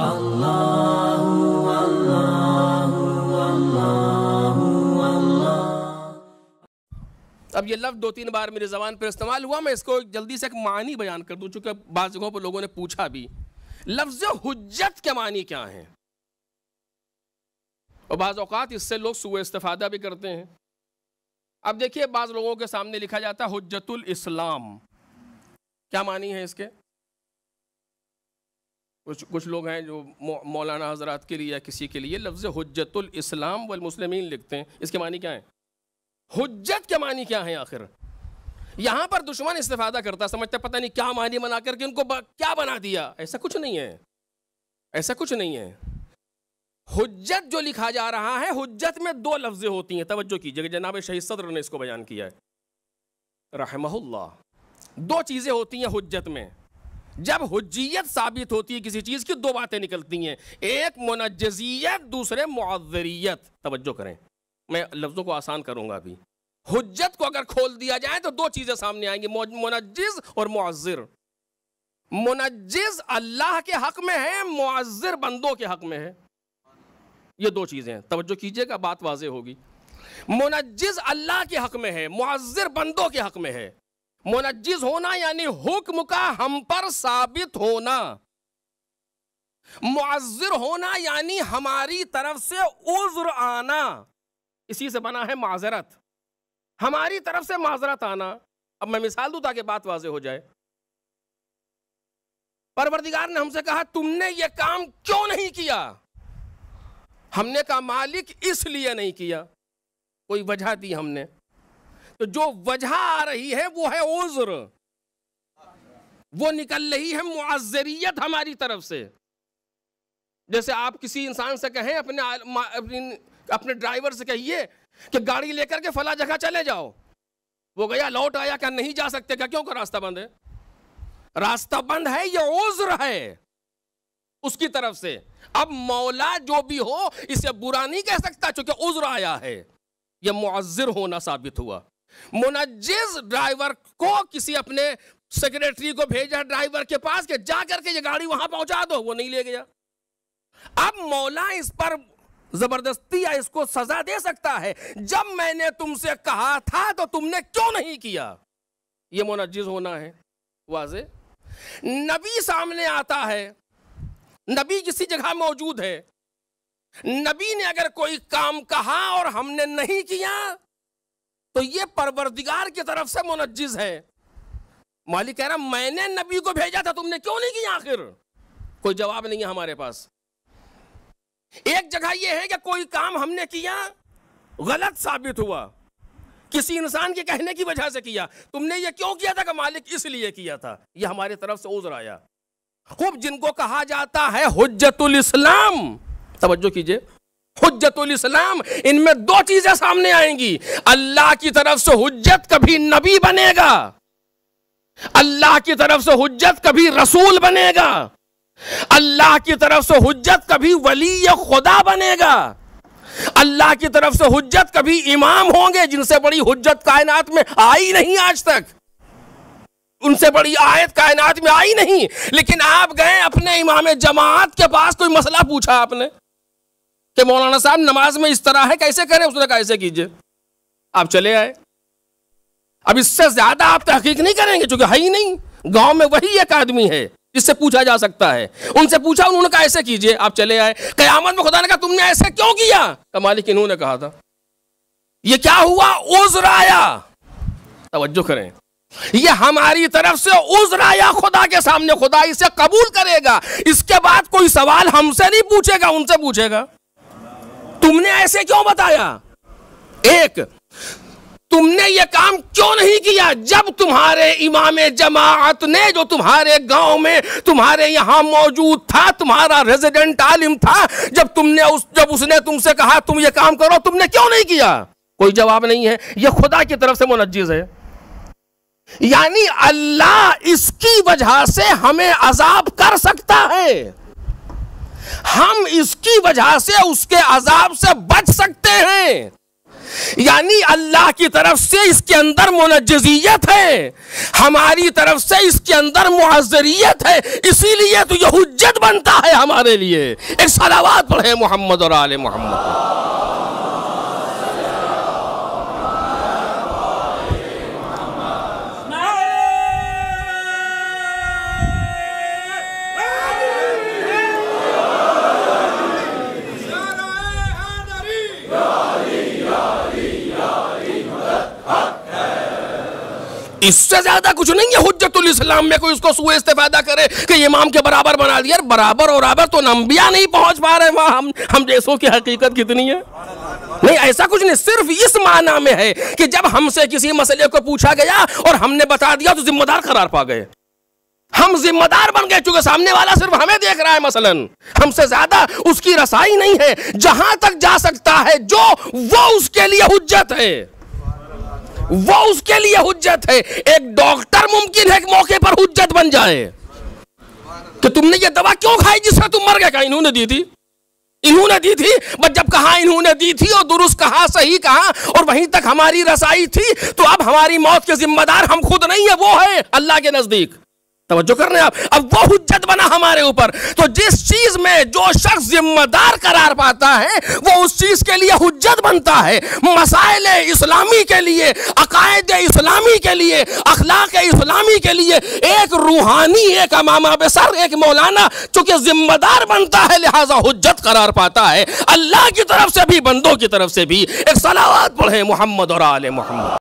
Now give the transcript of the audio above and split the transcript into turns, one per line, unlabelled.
अब ये लफ्ज़ दो तीन बार मेरी ज़बान पर इस्तेमाल हुआ मैं इसको जल्दी से एक मानी बयान कर दूं चूंकि बाज जगहों पर लोगों ने पूछा भी लफ्ज़ हजत के मानी क्या हैं और बाज़ अवत इससे लोग सुबह इस्तादा भी करते हैं अब देखिए बाज़ लोगों के सामने लिखा जाता है हजतुल इस्लाम क्या मानी है इसके कुछ कुछ लोग हैं जो मौलाना हजरात के लिए या किसी के लिए लफ्ज़ हजतुल इस्लाम वल मुस्लिमीन लिखते हैं इसके मानी क्या है हजत के मानी क्या है आखिर यहाँ पर दुश्मन इस्तेफादा करता समझता पता नहीं क्या मानी बना करके उनको क्या बना दिया ऐसा कुछ नहीं है ऐसा कुछ नहीं है हजत जो लिखा जा रहा है हजत में दो लफ्ज़ें होती हैं तवज्जो कीजिएगा जनाब शहीद सदर ने इसको बयान किया है रहमहुल्ला दो चीज़ें होती हैं हजत में जब हजियत साबित होती है किसी चीज़ की दो बातें निकलती हैं एक मुनजियत दूसरे मुआजरीत तवज्जो करें मैं लफ्ज़ों को आसान करूंगा अभी हजत को अगर खोल दिया जाए तो दो चीज़ें सामने आएंगी मुनजिज और मुआजिर मुनजिज अल्लाह के हक में है मुआजिर बंदों के हक में है ये दो चीज़ें हैं तवज्जो कीजिएगा बात वाजे होगी मुनजिज अल्लाह के हक में है मुआजिर बंदों के हक में है मुनजिज होना यानी हुक्म का हम पर साबित होना मुआजिर होना यानी हमारी तरफ से उज्र आना इसी से बना है माजरत हमारी तरफ से माजरत आना अब मैं मिसाल दूं ताकि बात वाजे हो जाए परवरदिगार ने हमसे कहा तुमने ये काम क्यों नहीं किया हमने कहा मालिक इसलिए नहीं किया कोई वजह दी हमने तो जो वजह आ रही है वो है उज्र वो निकल रही है मुआजरियत हमारी तरफ से जैसे आप किसी इंसान से कहें अपने अपने ड्राइवर से कहिए कि गाड़ी लेकर के फला जगह चले जाओ वो गया लौट आया क्या नहीं जा सकते क्या क्यों का रास्ता बंद है रास्ता बंद है या उज्र है उसकी तरफ से अब मौला जो भी हो इसे बुरा नहीं कह सकता चूंकि उज्र आया है यह मुआजिर होना साबित हुआ मुनजिज ड्राइवर को किसी अपने सेक्रेटरी को भेजा ड्राइवर के पास के जा करके ये गाड़ी वहां पहुंचा दो वो नहीं ले गया अब मौला इस पर जबरदस्ती या इसको सजा दे सकता है जब मैंने तुमसे कहा था तो तुमने क्यों नहीं किया ये मुनजिज होना है वाजे नबी सामने आता है नबी किसी जगह मौजूद है नबी ने अगर कोई काम कहा और हमने नहीं किया तो ये परवरदिगार की तरफ से मुनजिज है मालिक कह रहा मैंने नबी को भेजा था तुमने क्यों नहीं किया आखिर कोई जवाब नहीं है हमारे पास एक जगह यह है कि कोई काम हमने किया गलत साबित हुआ किसी इंसान के कहने की वजह से किया तुमने ये क्यों किया था कि मालिक इसलिए किया था ये हमारे तरफ से उजर आया खूब जिनको कहा जाता है हुज्जतुल इस्लाम तवज्जो कीजिए हजतम इनमें दो चीजें सामने आएंगी अल्लाह की तरफ से हजत कभी नबी बनेगा अल्लाह की तरफ से हजत कभी रसूल बनेगा अल्लाह की तरफ से हजत कभी वली खुदा बनेगा अल्लाह की तरफ से हजत कभी इमाम होंगे जिनसे बड़ी हजत कायनात में आई नहीं आज तक उनसे बड़ी आयत कायनात में आई नहीं लेकिन आप गए अपने इमाम जमात के पास कोई मसला पूछा आपने कि मौलाना साहब नमाज में इस तरह है कैसे करें उसने कहा ऐसे कीजिए आप चले आए अब इससे ज्यादा आप तहकीक नहीं करेंगे चूंकि है ही नहीं गांव में वही एक आदमी है जिससे पूछा जा सकता है उनसे पूछा उन्होंने कहा ऐसे कीजिए आप चले आए कयामत में खुदा ने कहा तुमने ऐसा क्यों किया कमालिक इन्होंने कहा था ये क्या हुआ उज्र आया तवज्जो करें ये हमारी तरफ से उज्र आया खुदा के सामने खुदा इसे कबूल करेगा इसके बाद कोई सवाल हमसे नहीं पूछेगा उनसे पूछेगा तुमने ऐसे क्यों बताया एक तुमने ये काम क्यों नहीं किया जब तुम्हारे इमाम जमात ने जो तुम्हारे गांव में तुम्हारे यहां मौजूद था तुम्हारा रेजिडेंट आलिम था जब तुमने उस जब उसने तुमसे कहा तुम ये काम करो तुमने क्यों नहीं किया कोई जवाब नहीं है यह खुदा की तरफ से मुनजिज है यानी अल्लाह इसकी वजह से हमें अजाब कर सकता है इसकी वजह से उसके अजाब से बच सकते हैं यानी अल्लाह की तरफ से इसके अंदर मुनजियत है हमारी तरफ से इसके अंदर मुहजरियत है इसीलिए तो यह हजत बनता है हमारे लिए एक सलावाद पढ़े मोहम्मद और आल मोहम्मद इससे ज्यादा कुछ नहीं है हजतुल इस्लाम में कोई उसको सुए इस्तेफादा करे कि इमाम के बराबर बना दिया बराबर और बराबर तो नंबिया नहीं पहुंच पा रहे वहां हम हम जैसों की हकीकत कितनी है नहीं ऐसा कुछ नहीं सिर्फ इस माना में है कि जब हमसे किसी मसले को पूछा गया और हमने बता दिया तो जिम्मेदार करार पा गए हम जिम्मेदार बन गए चूंकि सामने वाला सिर्फ हमें देख रहा है मसलन हमसे ज्यादा उसकी रसाई नहीं है जहां तक जा सकता है जो वो उसके लिए हुज्जत है वो उसके लिए हुज्जत है एक डॉक्टर मुमकिन है मौके पर हुज्जत बन जाए कि तो तुमने ये दवा क्यों खाई जिससे तुम मर गए कहा इन्होंने दी थी इन्होंने दी थी बट जब कहा इन्होंने दी थी और दुरुस्त कहा सही कहा और वहीं तक हमारी रसाई थी तो अब हमारी मौत के जिम्मेदार हम खुद नहीं है वो है अल्लाह के नजदीक तो कर रहे हैं आप अब वो हुज्जत बना हमारे ऊपर तो जिस चीज में जो शख्स जिम्मेदार करार पाता है वो उस चीज के लिए हुज्जत बनता है मसाइल इस्लामी के लिए अकायद इस्लामी के लिए अखलाक इस्लामी के लिए एक रूहानी एक अमामा बेसर एक मौलाना चूंकि जिम्मेदार बनता है लिहाजा हुज्जत करार पाता है अल्लाह की तरफ से भी बंदों की तरफ से भी एक सलावत पढ़े मोहम्मद और आल मोहम्मद